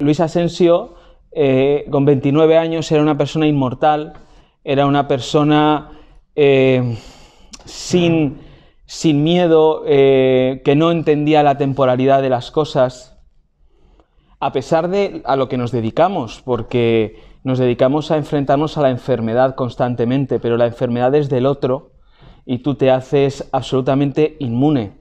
Luis Asensio, eh, con 29 años, era una persona inmortal, era una persona eh, sin, miedo, eh, que no entendía la temporalidad de las cosas, a pesar de a lo que nos dedicamos, porque nos dedicamos a enfrentarnos a la enfermedad constantemente, pero la enfermedad es del otro y tú te haces absolutamente inmune.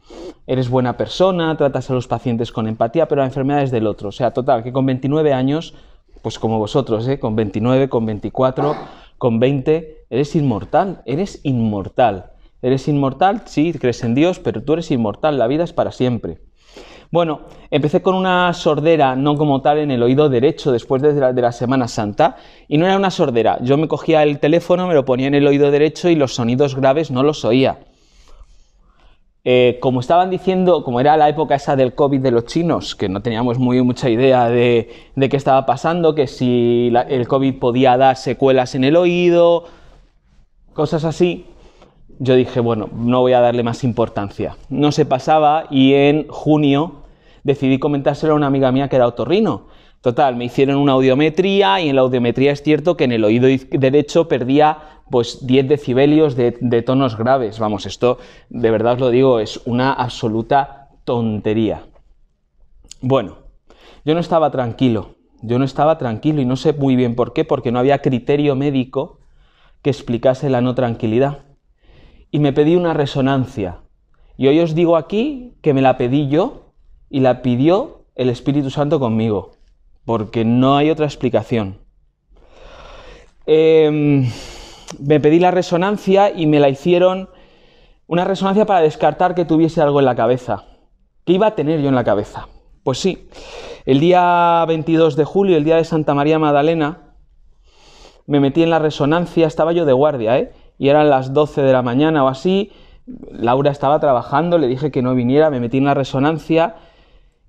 Eres buena persona, tratas a los pacientes con empatía, pero la enfermedad es del otro. O sea, total, que con 29 años, pues como vosotros, ¿eh? con 29, con 24, con 20, eres inmortal, eres inmortal. Eres inmortal, sí, crees en Dios, pero tú eres inmortal, la vida es para siempre. Bueno, empecé con una sordera, no como tal, en el oído derecho después de la, Semana Santa. Y no era una sordera. Yo me cogía el teléfono, me lo ponía en el oído derecho y los sonidos graves no los oía. Eh, como estaban diciendo, como era la época esa del COVID de los chinos, que no teníamos muy mucha idea de, qué estaba pasando, que si el COVID podía dar secuelas en el oído, cosas así, yo dije, bueno, no voy a darle más importancia. No se pasaba y en junio decidí comentárselo a una amiga mía que era otorrino. Total, me hicieron una audiometría y en la audiometría es cierto que en el oído derecho perdía pues 10 decibelios de, de tonos graves. Vamos, esto de verdad os lo digo, es una absoluta tontería. Bueno, yo no estaba tranquilo, yo no estaba tranquilo y no sé muy bien por qué, porque no había criterio médico que explicase la no tranquilidad y me pedí una resonancia. Y hoy os digo aquí que me la pedí yo y la pidió el Espíritu Santo conmigo, porque no hay otra explicación. Em, me pedí la resonancia y me la hicieron una resonancia para descartar que tuviese algo en la cabeza. ¿Qué iba a tener yo en la cabeza? Pues sí, el día 22 de julio, el día de Santa María Magdalena, me metí en la resonancia, estaba yo de guardia, ¿eh? y eran las 12 de la mañana o así. Laura estaba trabajando, le dije que no viniera, me metí en la resonancia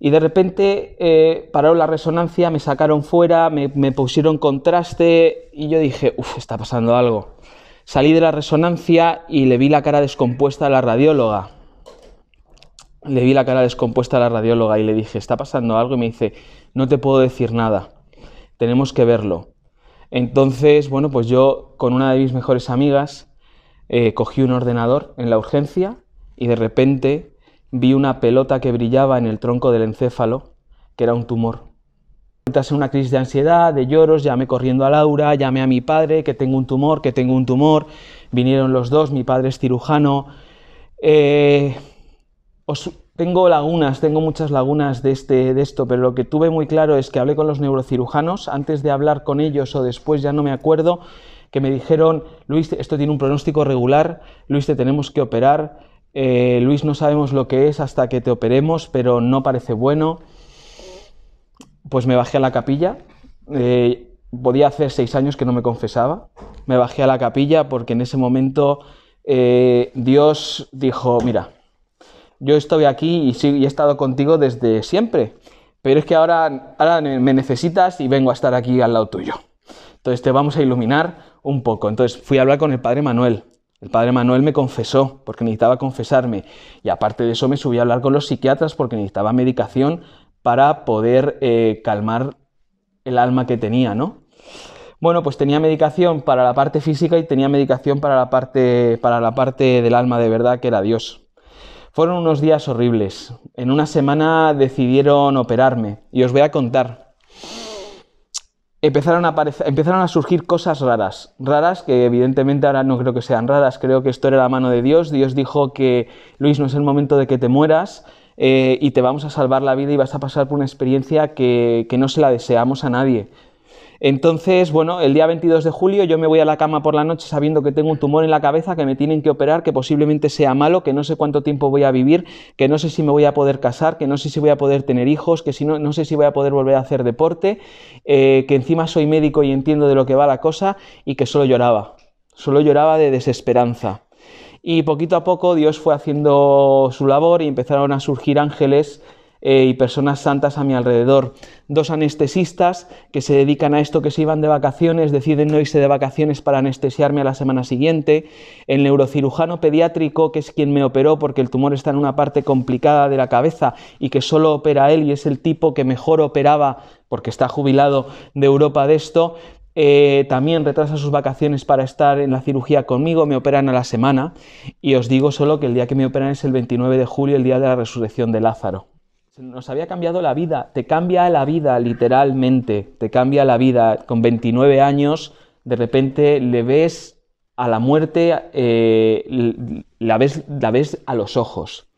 y de repente eh, paró la resonancia, me sacaron fuera, me, me pusieron contraste y yo dije, uff, está pasando algo. Salí de la resonancia y le vi la cara descompuesta a la radióloga. Le vi la cara descompuesta a la radióloga y le dije, está pasando algo y me dice, no te puedo decir nada, tenemos que verlo. Entonces, bueno, pues yo con una de mis mejores amigas eh, cogí un ordenador en la urgencia y de repente vi una pelota que brillaba en el tronco del encéfalo, que era un tumor. en una crisis de ansiedad, de lloros, llamé corriendo a Laura, llamé a mi padre, que tengo un tumor, que tengo un tumor. Vinieron los dos, mi padre es cirujano. Eh, tengo lagunas, tengo muchas lagunas de, este, de esto, pero lo que tuve muy claro es que hablé con los neurocirujanos, antes de hablar con ellos o después ya no me acuerdo, que me dijeron, Luis, esto tiene un pronóstico regular, Luis, te tenemos que operar, eh, Luis, no sabemos lo que es hasta que te operemos, pero no parece bueno. Pues me bajé a la capilla, eh, podía hacer seis años que no me confesaba, me bajé a la capilla porque en ese momento eh, Dios dijo, mira, yo estoy aquí y, he estado contigo desde siempre, pero es que ahora, ahora me necesitas y vengo a estar aquí al lado tuyo. Entonces te vamos a iluminar un poco. Entonces fui a hablar con el padre Manuel. El padre Manuel me confesó porque necesitaba confesarme. Y aparte de eso me subí a hablar con los psiquiatras porque necesitaba medicación para poder eh, calmar el alma que tenía, ¿no? Bueno, pues tenía medicación para la parte física y tenía medicación para la parte, para la parte del alma de verdad, que era Dios. Fueron unos días horribles. En una semana decidieron operarme y os voy a contar. Empezaron a, a surgir cosas raras, raras que evidentemente ahora no creo que sean raras, creo que esto era la mano de Dios, Dios dijo que Luis no es el momento de que te mueras, eh, y te vamos a salvar la vida y vas a pasar por una experiencia que, que, no se la deseamos a nadie. Entonces, bueno, el día 22 de julio yo me voy a la cama por la noche sabiendo que tengo un tumor en la cabeza, que me tienen que operar, que posiblemente sea malo, que no sé cuánto tiempo voy a vivir, que no sé si me voy a poder casar, que no sé si voy a poder tener hijos, que si no, no sé si voy a poder volver a hacer deporte, eh, que encima soy médico y entiendo de lo que va la cosa y que solo lloraba, solo lloraba de desesperanza. Y poquito a poco Dios fue haciendo su labor y empezaron a surgir ángeles eh, y personas santas a mi alrededor. Dos anestesistas que se dedican a esto, que se iban de vacaciones, deciden no irse de vacaciones para anestesiarme a la semana siguiente. El neurocirujano pediátrico, que es quien me operó porque el tumor está en una parte complicada de la cabeza y que solo opera él y es el tipo que mejor operaba porque está jubilado de Europa de esto, eh, también retrasa sus vacaciones para estar en la cirugía conmigo, me operan a la semana y os digo solo que el día que me operan es el 29 de julio, el día de la resurrección de Lázaro nos había cambiado la vida, te cambia la vida literalmente, te cambia la vida. Con 29 años, de repente le ves a la muerte, eh, la, ves, la ves a los ojos.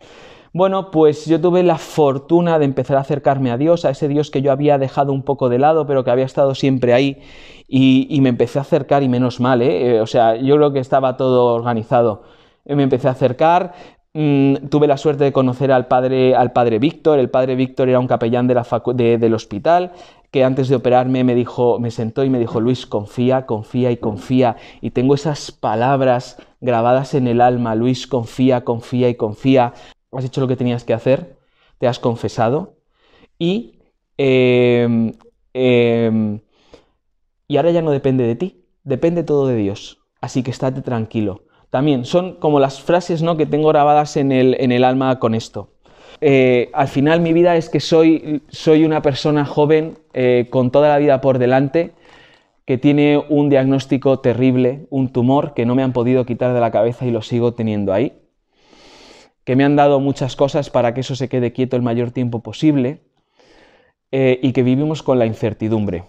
Bueno, pues yo tuve la fortuna de empezar a acercarme a Dios, a ese Dios que yo había dejado un poco de lado, pero que había estado siempre ahí, y, y me empecé a acercar, y menos mal, ¿eh? o sea, yo creo que estaba todo organizado. Me empecé a acercar, Mm, tuve la suerte de conocer al padre, al padre Víctor. El padre Víctor era un capellán de del hospital que antes de operarme me dijo, me sentó y me dijo, Luis, confía, confía y confía. Y tengo esas palabras grabadas en el alma, Luis, confía, confía y confía. Has hecho lo que tenías que hacer, te has confesado y, em, em, y ahora ya no depende de ti, depende todo de Dios. Así que estate tranquilo también son como las frases ¿no? que tengo grabadas en el, en el alma con esto. Eh, al final mi vida es que soy, soy una persona joven eh, con toda la vida por delante, que tiene un diagnóstico terrible, un tumor que no me han podido quitar de la cabeza y lo sigo teniendo ahí, que me han dado muchas cosas para que eso se quede quieto el mayor tiempo posible eh, y que vivimos con la incertidumbre.